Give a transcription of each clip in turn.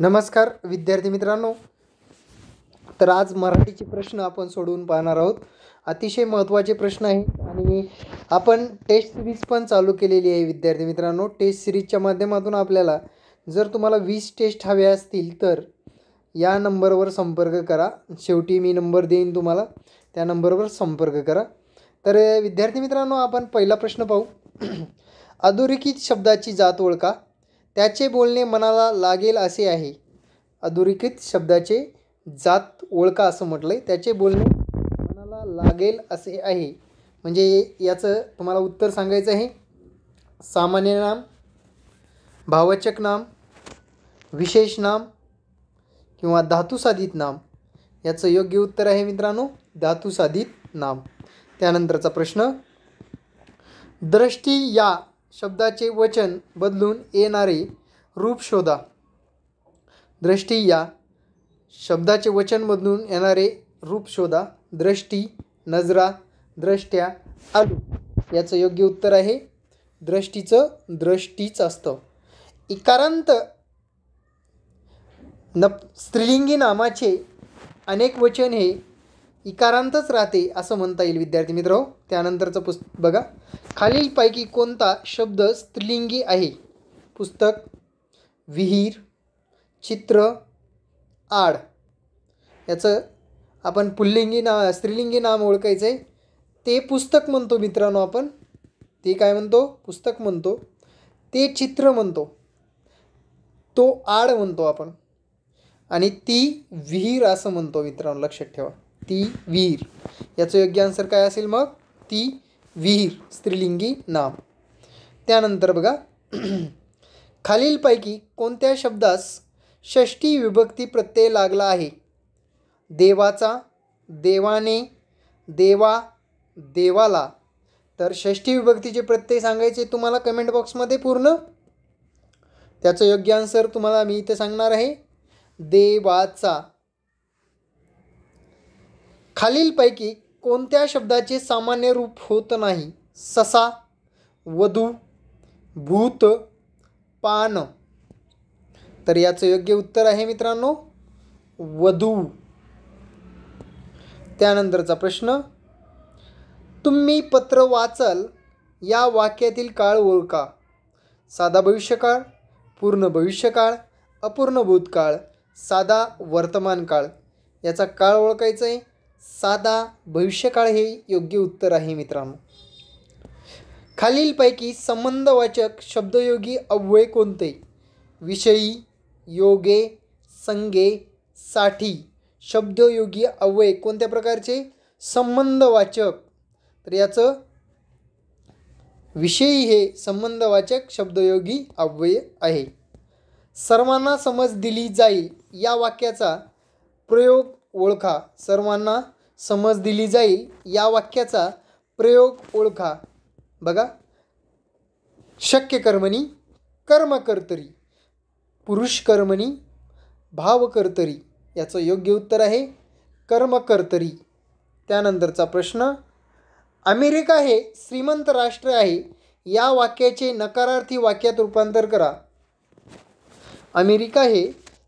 नमस्कार विद्यार्थी मित्रांनो तर आज मराठीचे प्रश्न आपण सोडवून पाहणार आहोत अतिशय महत्त्वाचे प्रश्न आहेत आणि आपण टेस्ट सिरीज पण चालू केलेली आहे विद्यार्थी मित्रांनो टेस्ट सिरीजच्या माध्यमातून आपल्याला जर तुम्हाला वीस टेस्ट हवे असतील तर या नंबरवर संपर्क करा शेवटी मी नंबर देईन तुम्हाला त्या नंबरवर संपर्क करा तर विद्यार्थी मित्रांनो आपण पहिला प्रश्न पाहू अधोरेखित शब्दाची जात ओळखा त्याचे बोलणे मनाला लागेल असे आहे अधोरेखित शब्दाचे जात ओळखा असं म्हटलं आहे त्याचे बोलणे मनाला लागेल असे आहे म्हणजे याचं तुम्हाला उत्तर सांगायचं आहे सामान्य नाम भावचक नाम विशेष नाम किंवा धातुसाधित नाम याचं योग्य उत्तर आहे मित्रांनो धातुसाधित नाम त्यानंतरचा प्रश्न दृष्टी या शब्दाचे वचन बदलून येणारे रूप शोधा दृष्टी या शब्दाचे वचन बदलून येणारे रूप शोधा दृष्टी नजरा दृष्ट्या आलू याचं योग्य उत्तर आहे दृष्टीचं दृष्टीच असतं इकारांत नप स्त्रीलिंगी नामाचे अनेक वचन हे इकारांतच राहते असं म्हणता येईल विद्यार्थी मित्र त्यानंतरचं पुस्तक बघा खालीलपैकी कोणता शब्द स्त्रीलिंगी आहे पुस्तक विहीर चित्र आड याचं आपण पुल्लिंगी ना स्त्रीलिंगी नाम ओळखायचं आहे ते पुस्तक म्हणतो मित्रांनो आपण ते काय म्हणतो पुस्तक म्हणतो ते चित्र म्हणतो तो आड म्हणतो आपण आणि ती विहीर असं म्हणतो मित्रांनो लक्षात ठेवा ती विहीर याचं योग्य आन्सर काय असेल मग ती विहीर स्त्रीलिंगी नाम त्यानंतर बघा खालीलपैकी कोणत्या शब्दास षष्टी विभक्ती प्रत्यय लागला आहे देवाचा देवाने देवा देवाला तर षष्टी विभक्तीचे प्रत्यय सांगायचे तुम्हाला कमेंट बॉक्समध्ये पूर्ण त्याचं योग्य आन्सर तुम्हाला मी इथे सांगणार आहे देवाचा खालीलपैकी कोणत्या शब्दाचे सामान्य रूप होत नाही ससा वधू भूत पान तर याचं योग्य उत्तर आहे मित्रांनो वधू त्यानंतरचा प्रश्न तुम्ही पत्र वाचल या वाक्यातील काळ ओळखा साधा भविष्यकाळ पूर्ण भविष्यकाळ अपूर्ण भूतकाळ साधा वर्तमान काळ याचा काळ ओळखायचा आहे साधा भविष्यकाळ हे योग्य उत्तर आहे मित्रांनो खालीलपैकी संबंधवाचक शब्दयोगी अव्यय कोणते विषयी योगे संगे साठी शब्दयोगी अव्यय कोणत्या प्रकारचे संबंधवाचक तर याचं विषयी हे संबंधवाचक शब्दयोगी अव्यय आहे सर्वांना समज दिली जाईल या वाक्याचा प्रयोग ओळखा सर्वांना समज दिली जाईल या वाक्याचा प्रयोग ओळखा बघा शक्य कर्मणी कर्मकर्तरी पुरुष कर्मणी भावकर्तरी याचं योग्य उत्तर आहे कर्मकर्तरी त्यानंतरचा प्रश्न अमेरिका हे श्रीमंत राष्ट्र आहे या वाक्याचे नकारार्थी वाक्यात रूपांतर करा अमेरिका हे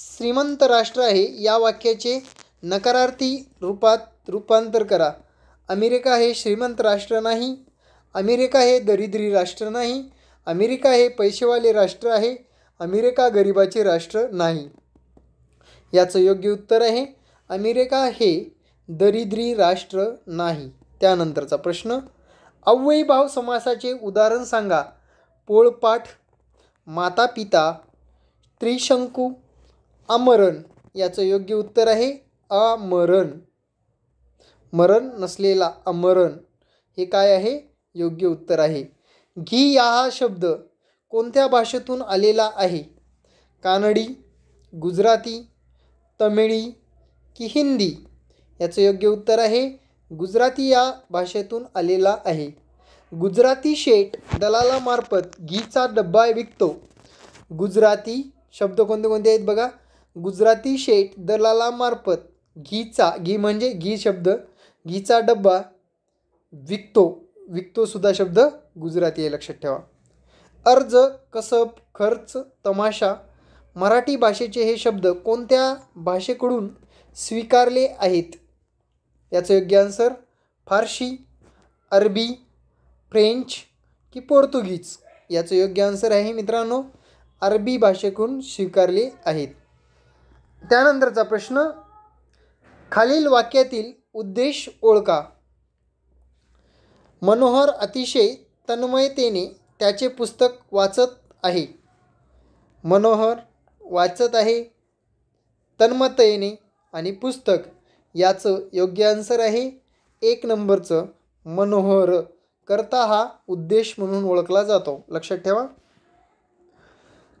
श्रीमंत राष्ट्र आहे या वाक्याचे नकारार्थी रूपात रूपांतर करा अमेरिका हे श्रीमंत राष्ट्र नाही अमेरिका हे दरिद्री राष्ट्र नाही अमेरिका हे पैसेवाले राष्ट्र आहे अमेरिका गरिबाचे राष्ट्र नाही याचं योग्य उत्तर आहे अमेरिका हे दरिद्री राष्ट्र नाही त्यानंतरचा प्रश्न अव्ययीभाव समासाचे उदाहरण सांगा पोळपाठ माता पिता त्रिशंकू अमरण याचं योग्य उत्तर आहे अमरण मरण नसलेला अमरण हे काय आहे योग्य उत्तर आहे घी या हा शब्द कोणत्या भाषेतून आलेला आहे कानडी गुजराती तमिळी की हिंदी याचं योग्य उत्तर आहे गुजराती या भाषेतून आलेला आहे गुजराती शेट दलालामार्फत घीचा डब्बा विकतो गुजराती शब्द कोणते कोणते आहेत बघा गुजराती शेट दलालामार्फत घीचा घी म्हणजे घी शब्द घीचा डब्बा विकतो विकतोसुद्धा शब्द गुजराती आहे लक्षात ठेवा अर्ज कसब खर्च तमाशा मराठी भाषेचे हे शब्द कोणत्या भाषेकडून स्वीकारले आहेत याचं योग्य आन्सर फारशी अरबी फ्रेंच की पोर्तुगीज याचं योग्य आन्सर आहे मित्रांनो अरबी भाषेकडून स्वीकारले आहेत त्यानंतरचा प्रश्न खालील वाक्यातील उद्देश ओळखा मनोहर अतिशय तन्मयतेने त्याचे पुस्तक वाचत आहे मनोहर वाचत आहे तन्मयतेने आणि पुस्तक याचं योग्य आन्सर आहे एक नंबरचं मनोहर करता हा उद्देश म्हणून ओळखला जातो लक्षात ठेवा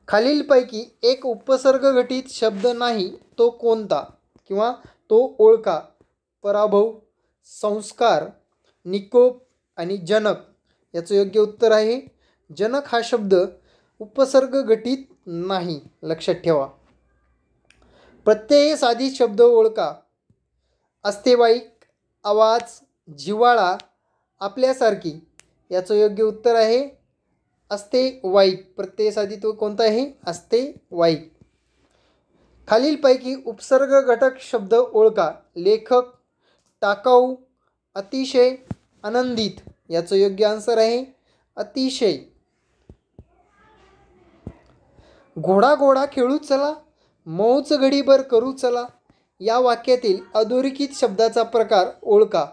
खालीलपैकी एक उपसर्ग घटित शब्द नाही तो कोणता किंवा तो ओळखा पराभव संस्कार निकोप आणि जनक याचं योग्य उत्तर आहे जनक हा शब्द उपसर्ग घटित नाही लक्षात ठेवा प्रत्यय साधी शब्द ओळखा अस्तेवाईक आवाज जिवाळा आपल्यासारखी याचं योग्य उत्तर आहे अस्ते वाईक प्रत्यय साधी तो कोणता आहे अस्ते वाईक खालीलपैकी उपसर्ग घटक शब्द ओळखा लेखक टाकाऊ अतिशय आनंदित याचं योग्य आन्सर आहे अतिशय घोडा घोडा खेळू चला मौच घडीभर करू चला या वाक्यातील अधोरेखित शब्दाचा प्रकार ओळखा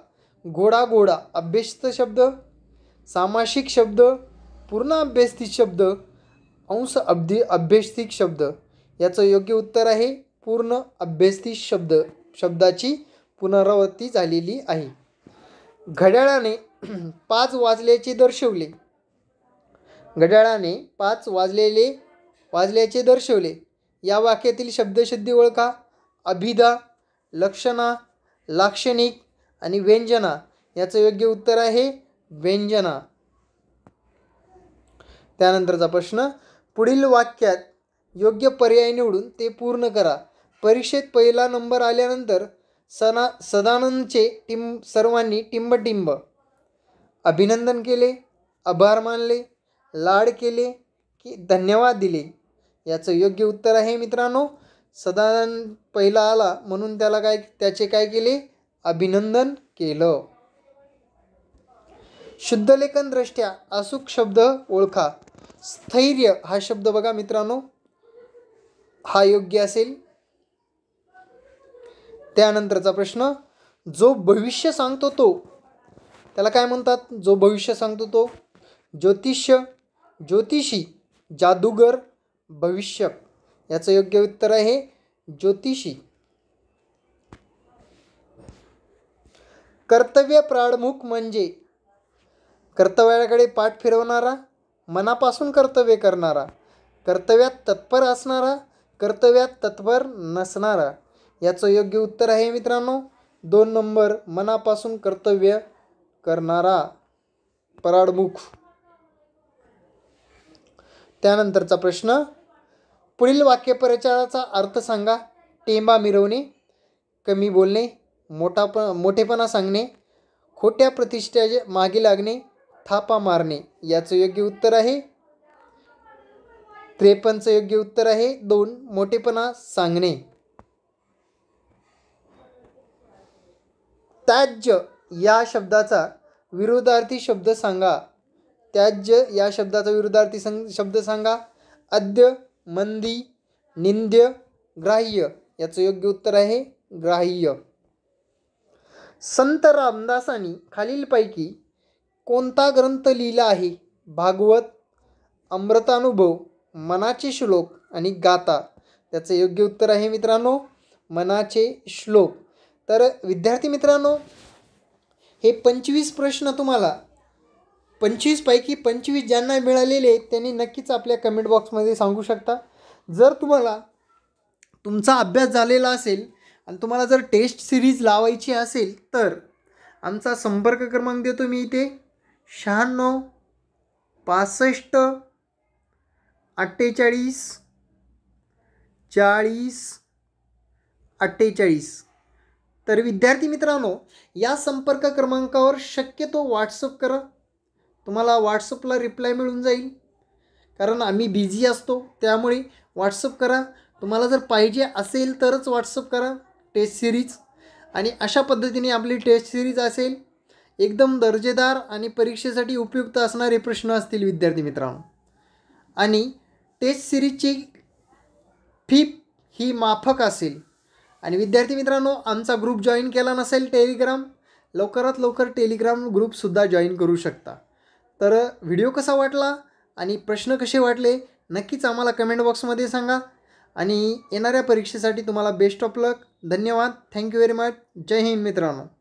घोडा घोडा अभ्यस्त शब्द सामासिक शब्द पूर्ण अभ्यस्थित शब्द अंश अब्धि अभ्यस्थित शब्द याचं योग्य उत्तर आहे पूर्ण अभ्यस्ती शब्द शब्दाची पुनरावृत्ती झालेली आहे घड्याळाने पाच वाजल्याचे दर्शवले घड्याळाने पाच वाजलेले वाजल्याचे दर्शवले या वाक्यातील शब्दशुद्धी ओळखा अभिदा लक्षणा लाक्षणिक आणि व्यंजना याचं योग्य उत्तर आहे व्यंजना त्यानंतरचा प्रश्न पुढील वाक्यात योग्य पर्याय निवडून ते पूर्ण करा परीक्षेत पहिला नंबर आल्यानंतर सना सदानंदचे टिं सर्वांनी टिंबटिंब अभिनंदन केले आभार मानले लाड केले की धन्यवाद दिले याचं योग्य उत्तर आहे मित्रांनो सदानंद पहिला आला म्हणून त्याला काय त्याचे काय केले अभिनंदन केलं शुद्धलेखनदृष्ट्या अचूक शब्द ओळखा स्थैर्य हा शब्द बघा मित्रांनो हा योग्य असेल त्यानंतरचा प्रश्न जो भविष्य सांगतो तो त्याला काय म्हणतात जो भविष्य सांगतो तो ज्योतिष्य ज्योतिषी जादूगर भविष्य याचं योग्य उत्तर आहे ज्योतिषी कर्तव्य प्राणमुख म्हणजे कर्तव्याकडे पाठ फिरवणारा मनापासून कर्तव्य करणारा कर्तव्यात तत्पर असणारा कर्तव्यात तत्पर नसणारा याचं योग्य उत्तर आहे मित्रांनो दोन नंबर मनापासून कर्तव्य करणारा पराडमुख त्यानंतरचा प्रश्न पुढील वाक्यप्रचाराचा अर्थ सांगा टेंबा मिरवणे कमी बोलणे मोठा प मोठेपणा सांगणे खोट्या प्रतिष्ठेचे मागे लागणे थापा मारणे याचं योग्य उत्तर आहे त्रेपन्नचं योग्य उत्तर आहे दोन मोठेपणा सांगणे त्याज्य या शब्दाचा विरोधार्थी शब्द सांगा त्याज्य या शब्दाचा विरोधार्थी संग शब्द सांगा अद्य मंदी निंद्य ग्राह्य याचं योग्य उत्तर आहे ग्राह्य संत रामदासांनी खालीलपैकी कोणता ग्रंथ लिहिला आहे भागवत अमृतानुभव मनाचे श्लोक आणि गाता त्याचं योग्य उत्तर आहे मित्रांनो मनाचे श्लोक तर विद्यार्थी मित्रांनो हे पंचवीस प्रश्न तुम्हाला पंचवीसपैकी पंचवीस ज्यांना मिळालेले त्यांनी नक्कीच आपल्या कमेंट बॉक्समध्ये सांगू शकता जर तुम्हाला तुमचा अभ्यास झालेला असेल आणि तुम्हाला जर टेस्ट सिरीज लावायची असेल तर आमचा संपर्क क्रमांक देतो मी इथे शहाण्णव पासष्ट अठ्ठेचाळीस चाळीस अठ्ठेचाळीस तर विद्यार्थी मित्रांनो या संपर्क क्रमांकावर शक्यतो व्हॉट्सअप करा तुम्हाला व्हॉट्सअपला रिप्लाय मिळून जाईल कारण आम्ही बिझी असतो त्यामुळे व्हॉट्सअप करा तुम्हाला जर पाहिजे असेल तरच व्हॉट्सअप करा टेस्ट सिरीज आणि अशा पद्धतीने आपली टेस्ट सिरीज असेल एकदम दर्जेदार आणि परीक्षेसाठी उपयुक्त असणारे प्रश्न असतील विद्यार्थी मित्रांनो आणि टेस्ट सिरीजची फी ही माफक असेल आणि विद्यार्थी मित्रांनो आमचा ग्रुप जॉईन केला नसेल टेलिग्राम लवकरात लवकर टेलिग्राम ग्रुपसुद्धा जॉईन करू शकता तर व्हिडिओ कसा वाटला आणि प्रश्न कसे वाटले नक्कीच आम्हाला कमेंट बॉक्समध्ये सांगा आणि येणाऱ्या परीक्षेसाठी तुम्हाला बेस्ट ऑफ लक धन्यवाद थँक्यू व्हेरी मच जय हिंद मित्रांनो